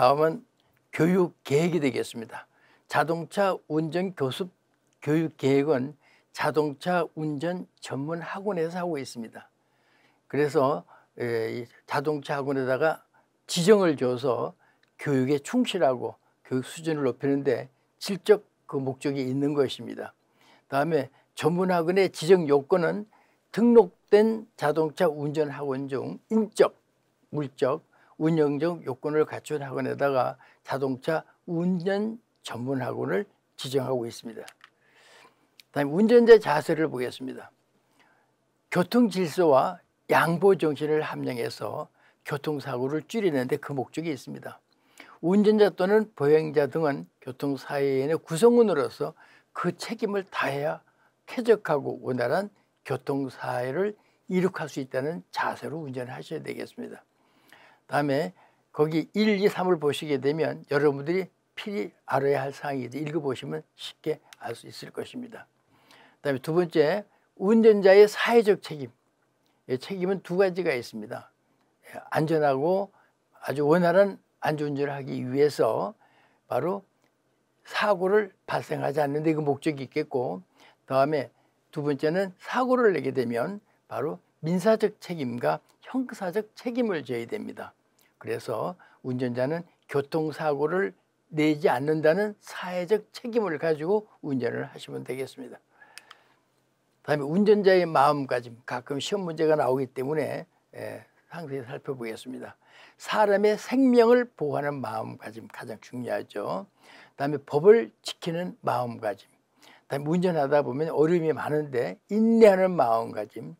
다음은 교육 계획이 되겠습니다. 자동차 운전 교습 교육 계획은 자동차 운전 전문 학원에서 하고 있습니다. 그래서 예, 자동차 학원에다가 지정을 줘서 교육에 충실하고 교육 수준을 높이는데 실적 그 목적이 있는 것입니다. 다음에 전문학원의 지정 요건은 등록된 자동차 운전학원 중 인적, 물적, 운영적 요건을 갖춘 학원에다가 자동차 운전 전문 학원을 지정하고 있습니다. 다음 운전자 자세를 보겠습니다. 교통 질서와 양보 정신을 함양해서 교통사고를 줄이는데 그 목적이 있습니다. 운전자 또는 보행자 등은 교통사회의 구성원으로서 그 책임을 다해야 쾌적하고 원활한 교통사회를 이룩할 수 있다는 자세로 운전하셔야 되겠습니다. 다음에 거기 1, 2, 3을 보시게 되면 여러분들이 필히 알아야 할 사항이기 에 읽어보시면 쉽게 알 수 있을 것입니다. 그 다음에 두 번째 운전자의 사회적 책임 책임은 두 가지가 있습니다. 예, 안전하고 아주 원활한 안전운전을 하기 위해서 바로 사고를 발생하지 않는데 그 목적이 있겠고 다음에 두 번째는 사고를 내게 되면 바로 민사적 책임과 형사적 책임을 져야 됩니다. 그래서 운전자는 교통사고를 내지 않는다는 사회적 책임을 가지고 운전을 하시면 되겠습니다. 다음에 운전자의 마음가짐 가끔 시험 문제가 나오기 때문에 예, 상세히 살펴보겠습니다. 사람의 생명을 보호하는 마음가짐 가장 중요하죠. 다음에 법을 지키는 마음가짐 다음에 운전하다 보면 어려움이 많은데 인내하는 마음가짐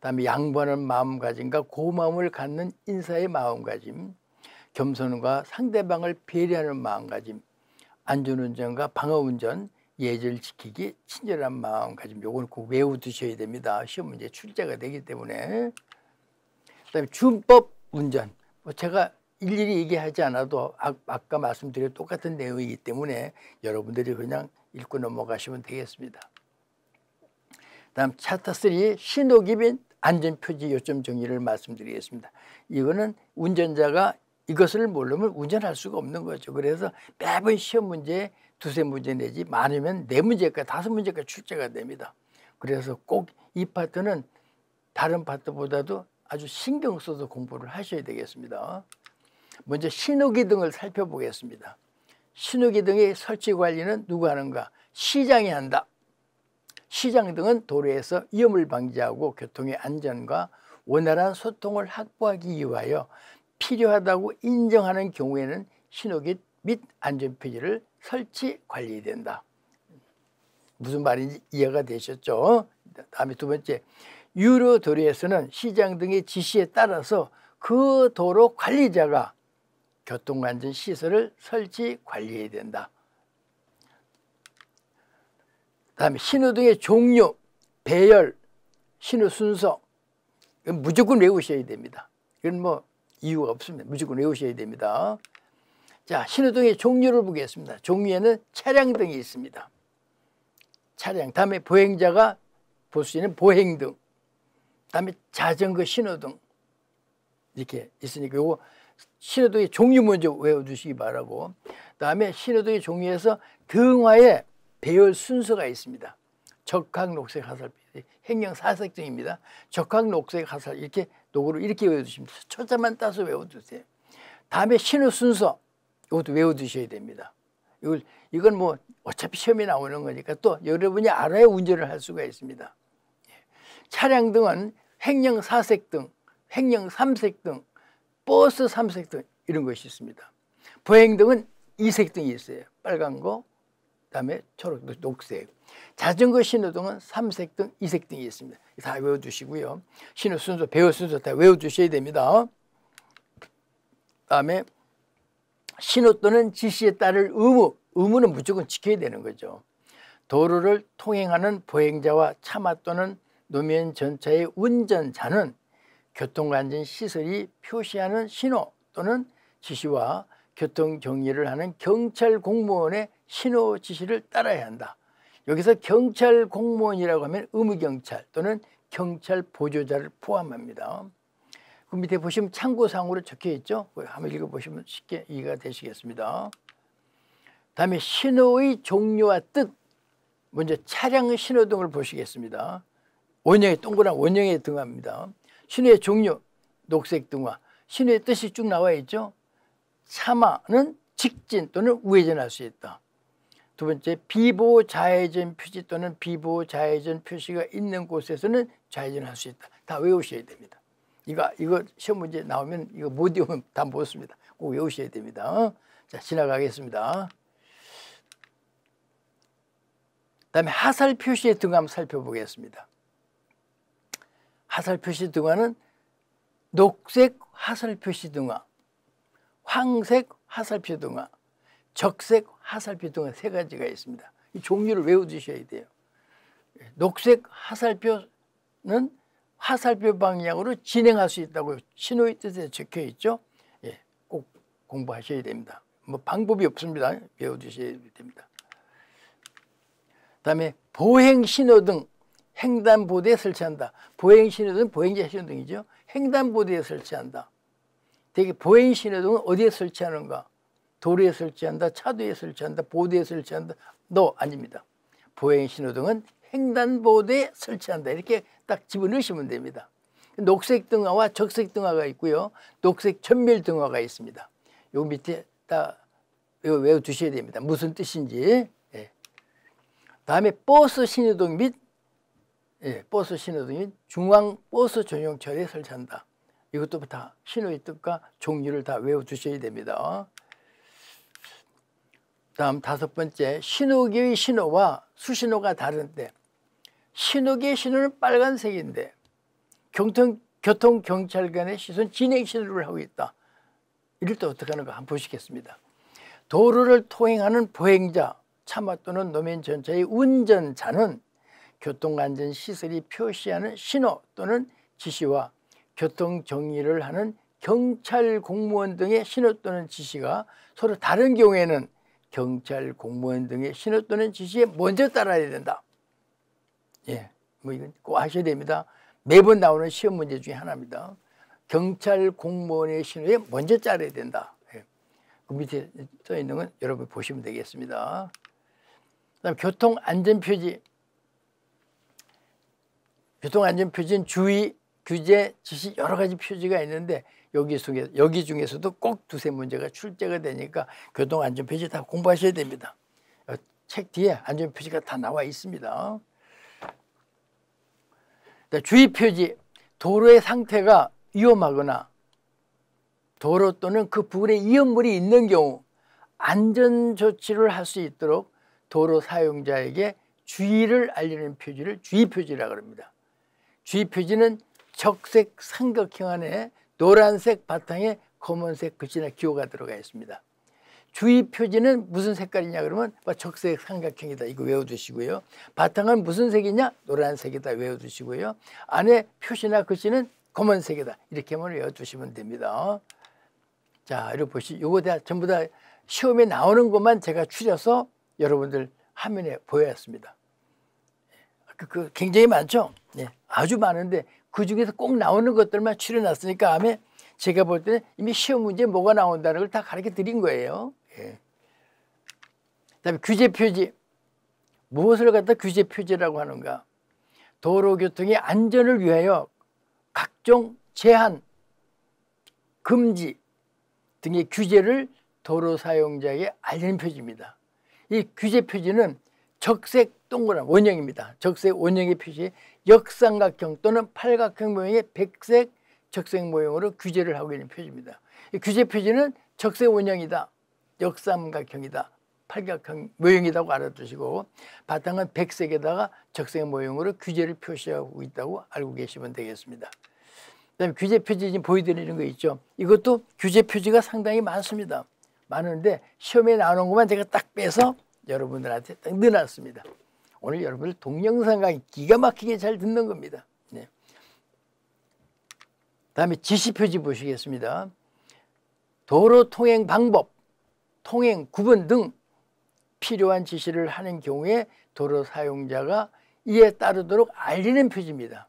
다음에 양보하는 마음가짐과 고마움을 갖는 인사의 마음가짐, 겸손과 상대방을 배려하는 마음가짐, 안전운전과 방어운전, 예절 지키기, 친절한 마음가짐 요걸 꼭 외우두셔야 됩니다. 시험 문제 출제가 되기 때문에 그다음에 준법 운전 뭐 제가 일일이 얘기하지 않아도 아, 까 말씀드린 똑같은 내용이기 때문에 여러분들이 그냥 읽고 넘어가시면 되겠습니다. 다음 차타 3 신호기빈 안전표지 요점 정의를 말씀드리겠습니다. 이거는 운전자가 이것을 모르면 운전할 수가 없는 거죠. 그래서 매번 시험 문제 두세 문제 내지 많으면 네 문제까지 다섯 문제까지 출제가 됩니다. 그래서 꼭 이 파트는 다른 파트보다도 아주 신경 써서 공부를 하셔야 되겠습니다. 먼저 신호기등을 살펴보겠습니다. 신호기등의 설치 관리는 누가 하는가? 시장이 한다. 시장 등은 도로에서 위험을 방지하고 교통의 안전과 원활한 소통을 확보하기 위하여 필요하다고 인정하는 경우에는 신호기 및 안전표지를 설치 관리된다. 무슨 말인지 이해가 되셨죠? 다음에 두 번째, 유료 도로에서는 시장 등의 지시에 따라서 그 도로 관리자가 교통안전시설을 설치 관리해야 된다. 다음에 신호 등의 종류, 배열, 신호 순서 무조건 외우셔야 됩니다. 이건 뭐 이유가 없습니다. 무조건 외우셔야 됩니다. 자, 신호등의 종류를 보겠습니다. 종류에는 차량 등이 있습니다. 차량, 다음에 보행자가 보수에는 보행등, 다음에 자전거 신호등 이렇게 있으니까 요거 신호등의 종류 먼저 외워주시기 바라고 다음에 신호등의 종류에서 등화에 배열 순서가 있습니다. 적학 녹색 화살 표 행령 사색 등입니다. 적학 녹색 화살 이렇게 녹으로 이렇게 외워두십니다. 초자만 따서 외워두세요. 다음에 신호 순서 이것도 외워두셔야 됩니다. 이걸 이건 뭐 어차피 시험에 나오는 거니까 또 여러분이 알아야 운전을 할 수가 있습니다. 예. 차량 등은 횡령 사색 등, 횡령 삼색 등, 버스 삼색 등 이런 것이 있습니다. 보행 등은 이색 등이 있어요. 빨간 거, 그다음에 초록, 그 녹색. 자전거 신호등은 삼색등, 이색등이 있습니다. 다 외워두시고요. 신호 순서, 배열 순서 다 외워두셔야 됩니다. 다음에 신호 또는 지시에 따를 의무, 의무는 무조건 지켜야 되는 거죠. 도로를 통행하는 보행자와 차마 또는 노면 전차의 운전자는 교통관전 시설이 표시하는 신호 또는 지시와 교통 정리를 하는 경찰 공무원의 신호 지시를 따라야 한다. 여기서 경찰 공무원이라고 하면 의무경찰 또는 경찰 보조자를 포함합니다. 그 밑에 보시면 참고사항으로 적혀 있죠. 그 한번 읽어보시면 쉽게 이해가 되시겠습니다. 다음에 신호의 종류와 뜻. 먼저 차량의 신호등을 보시겠습니다. 원형의 동그란 원형의 등화입니다. 신호의 종류, 녹색 등화. 신호의 뜻이 쭉 나와 있죠. 참아는 직진 또는 우회전할 수 있다. 두 번째 비보좌회전 표시 또는 비보좌회전 표시가 있는 곳에서는 좌회전할 수 있다. 다 외우셔야 됩니다. 이거 이거 시험 문제 나오면 이거 못 외우면 다 못 씁니다. 꼭 외우셔야 됩니다. 어? 자 지나가겠습니다. 다음에 하살 표시의 등 한번 살펴보겠습니다. 하살 표시 등화는 녹색 하살 표시 등화 황색 화살표등화, 적색 화살표등화 세 가지가 있습니다. 이 종류를 외워두셔야 돼요. 녹색 화살표는 화살표 방향으로 진행할 수 있다고 신호의 뜻에 적혀 있죠. 예, 꼭 공부하셔야 됩니다. 뭐 방법이 없습니다. 배워주셔야 됩니다. 다음에 보행 신호등 횡단보도에 설치한다. 보행 신호등 보행자 신호등이죠. 횡단보도에 설치한다. 대개 보행 신호등은 어디에 설치하는가? 도로에 설치한다, 차도에 설치한다, 보도에 설치한다. 너 no, 아닙니다. 보행 신호등은 횡단보도에 설치한다. 이렇게 딱 집어넣으시면 됩니다. 녹색 등화와 적색 등화가 있고요. 녹색 천밀 등화가 있습니다. 요 밑에 딱 이거 외워 두셔야 됩니다. 무슨 뜻인지. 예. 다음에 버스 신호등 및 예, 버스 신호등 및 중앙 버스 전용철에 설치한다. 이것도 다 신의 호 뜻과 종류를 다 외워두셔야 됩니다. 다음 다섯 번째 신호기의 신호와 수신호가 다른데 신호기의 신호는 빨간색인데 교통, 교통경찰관의 시선 진행신호를 하고 있다. 이럴 때 어떻게 하는가 한번 보시겠습니다. 도로를 통행하는 보행자, 차마 또는 노면 전차의 운전자는 교통안전시설이 표시하는 신호 또는 지시와 교통 정리를 하는 경찰 공무원 등의 신호 또는 지시가 서로 다른 경우에는 경찰 공무원 등의 신호 또는 지시에 먼저 따라야 된다. 예, 뭐 이건 꼭 하셔야 됩니다. 매번 나오는 시험 문제 중에 하나입니다. 경찰 공무원의 신호에 먼저 따라야 된다. 예. 그 밑에 써 있는 건 여러분 보시면 되겠습니다. 그다음 교통 안전 표지. 교통 안전 표지는 주의 규제 지시 여러 가지 표지가 있는데 여기 속에 여기 중에서도 꼭 두세 문제가 출제가 되니까 교통 안전 표지 다 공부하셔야 됩니다. 어, 책 뒤에 안전 표지가 다 나와 있습니다. 주의 표지 도로의 상태가 위험하거나 도로 또는 그 부근에 이연물이 있는 경우 안전 조치를 할 수 있도록 도로 사용자에게 주의를 알리는 표지를 주의 표지라고 합니다. 주의 표지는 적색 삼각형 안에 노란색 바탕에 검은색 글씨나 기호가 들어가 있습니다. 주위 표지는 무슨 색깔이냐 그러면 뭐 적색 삼각형이다 이거 외워두시고요. 바탕은 무슨 색이냐 노란색이다 외워두시고요. 안에 표시나 글씨는 검은색이다 이렇게만 외워두시면 됩니다. 자 이렇게 보시 이거 다 전부 다 시험에 나오는 것만 제가 추려서 여러분들 화면에 보였습니다. 그, 그 굉장히 많죠. 네, 아주 많은데 그 중에서 꼭 나오는 것들만 추려놨으니까 암에 제가 볼 때는 이미 시험 문제 뭐가 나온다는 걸 다 가르쳐 드린 거예요. 예. 그다음에 규제 표지 무엇을 갖다 규제 표지라고 하는가? 도로교통의 안전을 위하여 각종 제한, 금지 등의 규제를 도로 사용자에게 알리는 표지입니다. 이 규제 표지는 적색 동그란 원형입니다. 적색 원형의 표시 역삼각형 또는 팔각형 모형의 백색 적색 모형으로 규제를 하고 있는 표지입니다. 이 규제 표지는 적색 원형이다, 역삼각형이다, 팔각형 모형이라고 알아두시고 바탕은 백색에다가 적색 모형으로 규제를 표시하고 있다고 알고 계시면 되겠습니다. 그다음에 규제 표지 지금 보여드리는 거 있죠. 이것도 규제 표지가 상당히 많습니다. 많은데 시험에 나오는 것만 제가 딱 빼서 여러분들한테 딱 넣어놨습니다. 오늘 여러분들 동영상 강 기가 막히게 잘 듣는 겁니다. 네. 다음에 지시표지 보시겠습니다. 도로 통행 방법, 통행 구분 등 필요한 지시를 하는 경우에 도로 사용자가 이에 따르도록 알리는 표지입니다.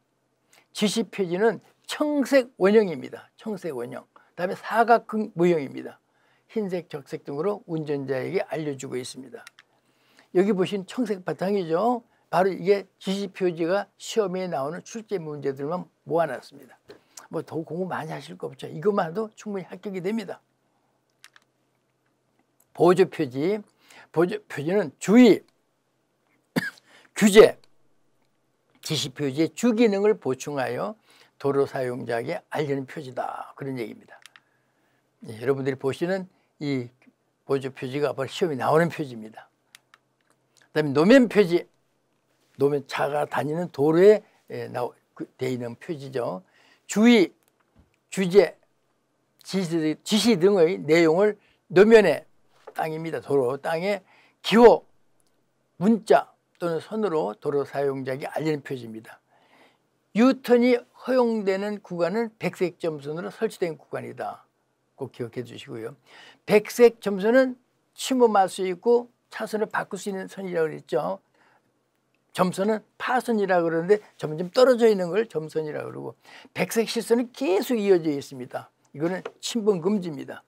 지시 표지는 청색 원형입니다. 청색 원형. 다음에 사각형 모형입니다. 흰색, 적색 등으로 운전자에게 알려주고 있습니다. 여기 보신 청색 바탕이죠. 바로 이게 지시표지가 시험에 나오는 출제 문제들만 모아놨습니다. 뭐 더 공부 많이 하실 거 없죠. 이것만 도 충분히 합격이 됩니다. 보조표지, 보조표지는 주의, 규제, 지시표지의 주기능을 보충하여 도로 사용자에게 알리는 표지다. 그런 얘기입니다. 예, 여러분들이 보시는 이 보조표지가 바로 시험에 나오는 표지입니다. 그다음에 노면 표지, 노면 차가 다니는 도로에 예, 나오 그, 돼 있는 표지죠. 주의, 주제, 지시, 지시 등의 내용을 노면에 땅입니다. 도로 땅에 기호, 문자 또는 선으로 도로 사용자에게 알리는 표지입니다. 유턴이 허용되는 구간은 백색 점선으로 설치된 구간이다. 꼭 기억해 주시고요. 백색 점선은 침범할 수 있고 차선을 바꿀 수 있는 선이라고 그랬죠. 점선은 파선이라고 그러는데 점점 떨어져 있는 걸 점선이라고 그러고 백색 실선은 계속 이어져 있습니다. 이거는 침범 금지입니다.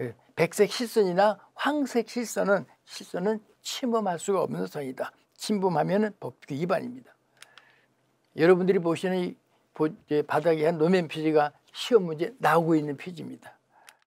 예, 백색 실선이나 황색 실선은 실선은 침범할 수가 없는 선이다. 침범하면 법규 위반입니다. 여러분들이 보시는 이 예, 바닥에 한 노면 표지가 시험 문제 나오고 있는 표지입니다.